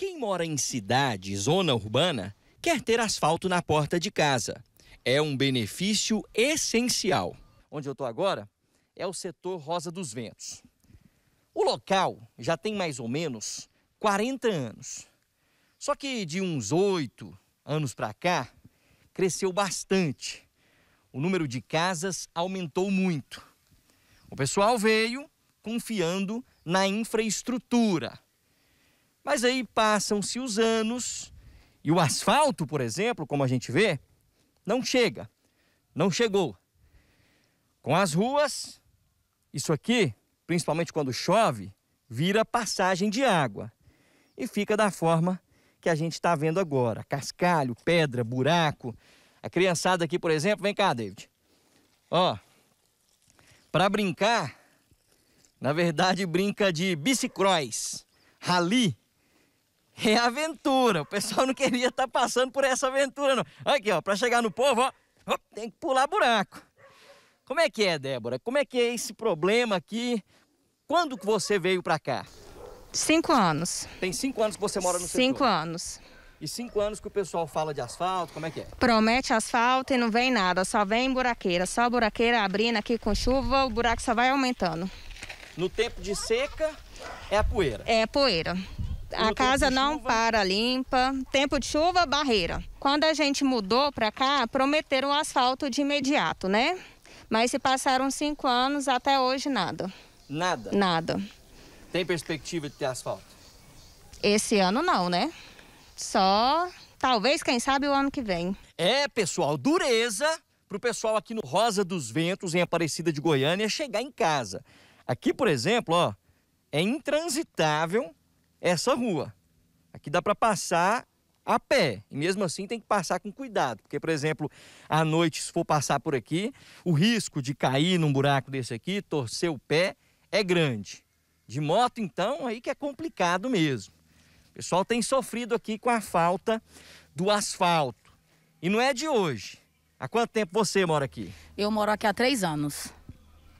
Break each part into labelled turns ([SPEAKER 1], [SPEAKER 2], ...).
[SPEAKER 1] Quem mora em cidade, zona urbana, quer ter asfalto na porta de casa. É um benefício essencial. Onde eu estou agora é o setor Rosa dos Ventos. O local já tem mais ou menos 40 anos. Só que de uns oito anos para cá, cresceu bastante. O número de casas aumentou muito. O pessoal veio confiando na infraestrutura, mas aí passam-se os anos e o asfalto, por exemplo, como a gente vê, não chega, não chegou. Com as ruas, isso aqui, principalmente quando chove, vira passagem de água e fica da forma que a gente está vendo agora: cascalho, pedra, buraco. A criançada aqui, por exemplo, vem cá, David. Ó, para brincar, na verdade brinca de bicicross, rali, é aventura. O pessoal não queria estar tá passando por essa aventura, não. Aqui, ó, para chegar no povo, ó, ó, tem que pular buraco. Como é que é, Débora? Como é que é esse problema aqui? Quando que você veio para cá? Cinco anos. Tem cinco anos que você mora no cinco setor? Cinco anos. E cinco anos que o pessoal fala de asfalto, como é que é?
[SPEAKER 2] Promete asfalto e não vem nada, só vem buraqueira. Só buraqueira abrindo aqui com chuva, o buraco só vai aumentando.
[SPEAKER 1] No tempo de seca, é a poeira?
[SPEAKER 2] É a poeira a casa não chuva. para limpa, tempo de chuva, barreira. Quando a gente mudou para cá, prometeram asfalto de imediato, né? Mas se passaram cinco anos, até hoje nada.
[SPEAKER 1] Nada? Nada. Tem perspectiva de ter asfalto?
[SPEAKER 2] Esse ano não, né? Só talvez, quem sabe, o ano que vem.
[SPEAKER 1] É, pessoal, dureza para o pessoal aqui no Rosa dos Ventos, em Aparecida de Goiânia, chegar em casa. Aqui, por exemplo, ó, é intransitável essa é rua. Aqui dá para passar a pé. E mesmo assim tem que passar com cuidado, porque, por exemplo, à noite, se for passar por aqui, o risco de cair num buraco desse aqui, torcer o pé, é grande. De moto, então, aí que é complicado mesmo. O pessoal tem sofrido aqui com a falta do asfalto. E não é de hoje. Há quanto tempo você mora aqui?
[SPEAKER 2] Eu moro aqui há três anos.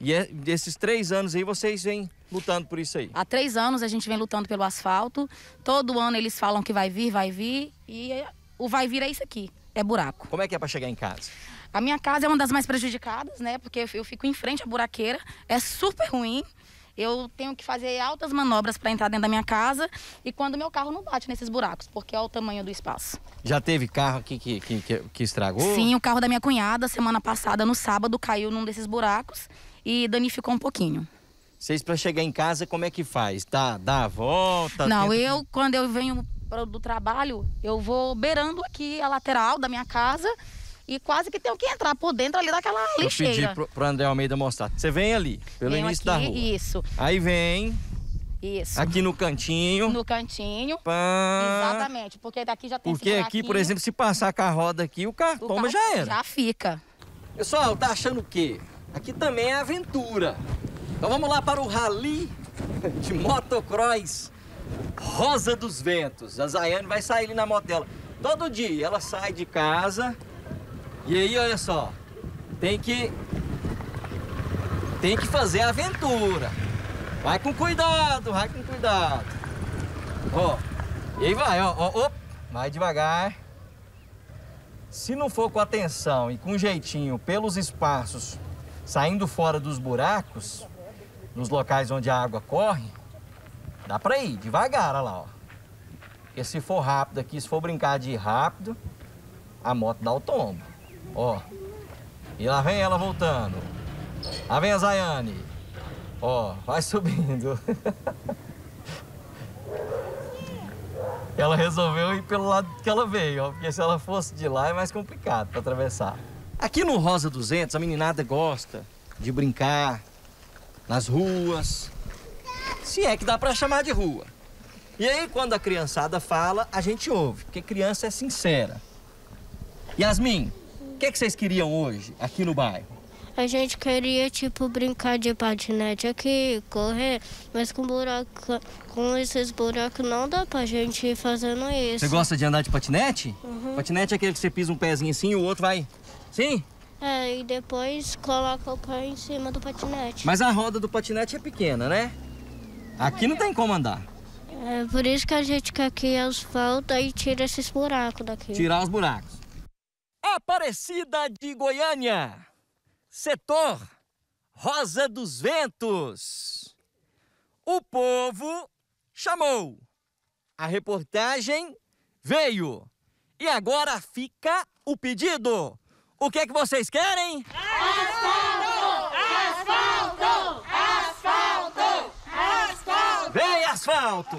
[SPEAKER 1] E é, esses três anos aí vocês vêm lutando por isso aí?
[SPEAKER 2] Há três anos a gente vem lutando pelo asfalto. Todo ano eles falam que vai vir, vai vir. E o vai vir é isso aqui,
[SPEAKER 1] é buraco. Como é que é para chegar em casa?
[SPEAKER 2] A minha casa é uma das mais prejudicadas, né? Porque eu fico em frente à buraqueira, é super ruim. Eu tenho que fazer altas manobras para entrar dentro da minha casa e quando meu carro não bate nesses buracos, porque é o tamanho do espaço.
[SPEAKER 1] Já teve carro aqui que, que, que estragou? Sim,
[SPEAKER 2] o carro da minha cunhada, semana passada, no sábado, caiu num desses buracos e danificou um pouquinho.
[SPEAKER 1] Vocês para chegar em casa, como é que faz? Dá, dá a volta? Não, tenta... eu
[SPEAKER 2] quando eu venho do trabalho, eu vou beirando aqui a lateral da minha casa e quase que tenho que entrar por dentro ali daquela lixeira. Eu pedi pro,
[SPEAKER 1] pro André Almeida mostrar. Você vem ali, pelo Venho início aqui, da rua. Isso. Aí vem.
[SPEAKER 2] Isso. Aqui no
[SPEAKER 1] cantinho. No
[SPEAKER 2] cantinho.
[SPEAKER 1] Exatamente,
[SPEAKER 2] porque daqui já tem Porque aqui, por exemplo,
[SPEAKER 1] se passar com a roda aqui, o carro cartoma já era. Já fica. Pessoal, tá achando o quê? Aqui também é aventura. Então vamos lá para o rally de motocross Rosa dos Ventos. A Zayane vai sair ali na moto dela. Todo dia ela sai de casa e aí, olha só, tem que... Tem que fazer a aventura. Vai com cuidado, vai com cuidado. Ó, e aí vai, ó, ó, ó devagar. Se não for com atenção e com jeitinho pelos espaços saindo fora dos buracos, nos locais onde a água corre, dá para ir devagar, olha lá, ó. Porque se for rápido aqui, se for brincar de ir rápido, a moto dá o tombo. Ó. E lá vem ela voltando. Lá vem a Zayane. Ó, vai subindo. ela resolveu ir pelo lado que ela veio, ó. Porque se ela fosse de lá é mais complicado para atravessar. Aqui no Rosa 200, a meninada gosta de brincar nas ruas. Se é que dá para chamar de rua. E aí, quando a criançada fala, a gente ouve, porque criança é sincera. Yasmin, o que, é que vocês queriam hoje aqui no bairro? A gente queria, tipo, brincar de patinete aqui, correr, mas com buraco, com esses buracos não dá pra gente ir fazendo isso. Você gosta de andar de patinete? Uhum. Patinete é aquele que você pisa um pezinho assim e o outro vai. Sim? É, e depois coloca o pé em cima do patinete. Mas a roda do patinete é pequena, né? Aqui não tem como andar. É por isso que a gente quer que asfalta e tira esses buracos daqui. Tirar os buracos. Aparecida de Goiânia. Setor Rosa dos Ventos. O povo chamou. A reportagem veio. E agora fica o pedido. O que é que vocês querem?
[SPEAKER 2] Asfalto! Asfalto! Asfalto! Asfalto!
[SPEAKER 1] Vem asfalto!